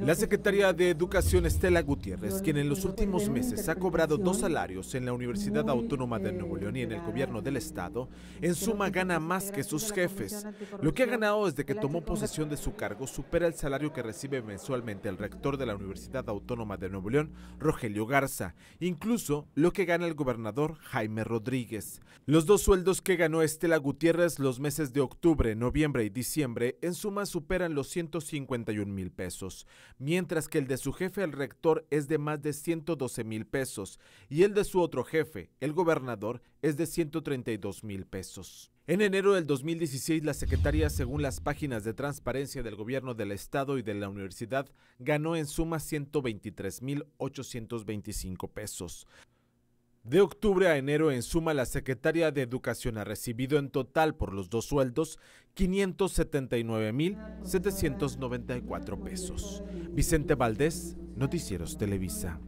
La secretaria de Educación Estela Gutiérrez, quien en los últimos meses ha cobrado dos salarios en la Universidad Autónoma de Nuevo León y en el eh, gobierno del estado, en suma gana más que sus jefes. Lo que ha ganado desde que tomó posesión de su cargo supera el salario que recibe mensualmente el rector de la Universidad Autónoma de Nuevo León, Rogelio Garza, incluso lo que gana el gobernador Jaime Rodríguez. Los dos sueldos que ganó Estela Gutiérrez los meses de octubre, noviembre y diciembre en suma superan los 151 mil pesos mientras que el de su jefe, el rector, es de más de 112 mil pesos y el de su otro jefe, el gobernador, es de 132 mil pesos. En enero del 2016, la secretaria, según las páginas de transparencia del gobierno del estado y de la universidad, ganó en suma 123 mil 825 pesos. De octubre a enero, en suma, la Secretaría de Educación ha recibido en total por los dos sueldos 579.794 pesos. Vicente Valdés, Noticieros Televisa.